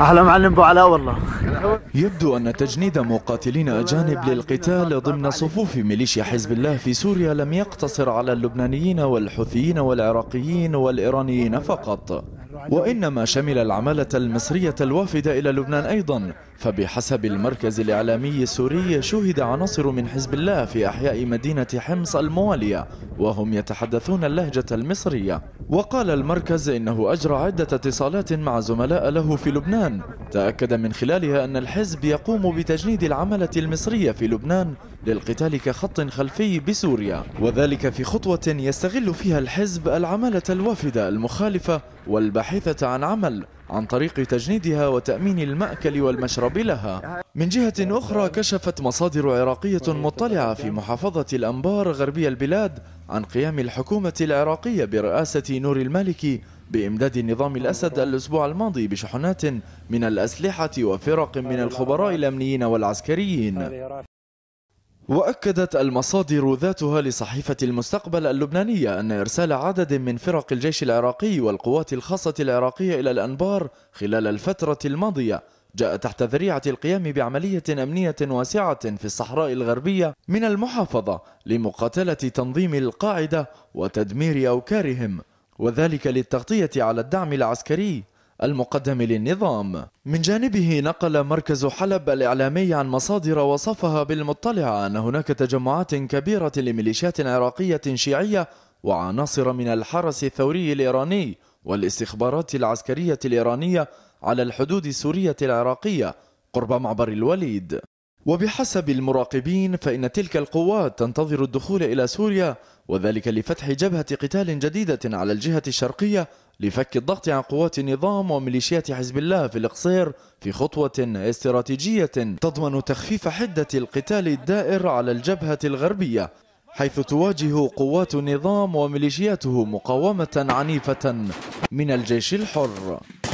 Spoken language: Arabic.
أهلا معلم ابو علاء والله يبدو ان تجنيد مقاتلين اجانب للقتال ضمن صفوف ميليشيا حزب الله في سوريا لم يقتصر على اللبنانيين والحوثيين والعراقيين والايرانيين فقط وإنما شمل العمالة المصرية الوافدة إلى لبنان أيضا فبحسب المركز الإعلامي السوري شهد عناصر من حزب الله في أحياء مدينة حمص الموالية وهم يتحدثون اللهجة المصرية وقال المركز إنه أجرى عدة اتصالات مع زملاء له في لبنان تأكد من خلالها أن الحزب يقوم بتجنيد العملة المصرية في لبنان للقتال كخط خلفي بسوريا وذلك في خطوة يستغل فيها الحزب العمالة الوافدة المخالفة والباحثة عن عمل عن طريق تجنيدها وتأمين المأكل والمشرب لها من جهة أخرى كشفت مصادر عراقية مطلعة في محافظة الأنبار غربي البلاد عن قيام الحكومة العراقية برئاسة نور المالكي بإمداد نظام الأسد الأسبوع الماضي بشحنات من الأسلحة وفرق من الخبراء الأمنيين والعسكريين وأكدت المصادر ذاتها لصحيفة المستقبل اللبنانية أن إرسال عدد من فرق الجيش العراقي والقوات الخاصة العراقية إلى الأنبار خلال الفترة الماضية جاء تحت ذريعة القيام بعملية أمنية واسعة في الصحراء الغربية من المحافظة لمقاتلة تنظيم القاعدة وتدمير أوكارهم وذلك للتغطية على الدعم العسكري المقدم للنظام من جانبه نقل مركز حلب الإعلامي عن مصادر وصفها بالمطلع أن هناك تجمعات كبيرة لميليشيات عراقية شيعية وعناصر من الحرس الثوري الإيراني والاستخبارات العسكرية الإيرانية على الحدود السورية العراقية قرب معبر الوليد وبحسب المراقبين فإن تلك القوات تنتظر الدخول إلى سوريا وذلك لفتح جبهة قتال جديدة على الجهة الشرقية لفك الضغط عن قوات النظام وميليشيات حزب الله في القصير في خطوة استراتيجية تضمن تخفيف حدة القتال الدائر على الجبهة الغربية حيث تواجه قوات النظام وميليشياته مقاومة عنيفة من الجيش الحر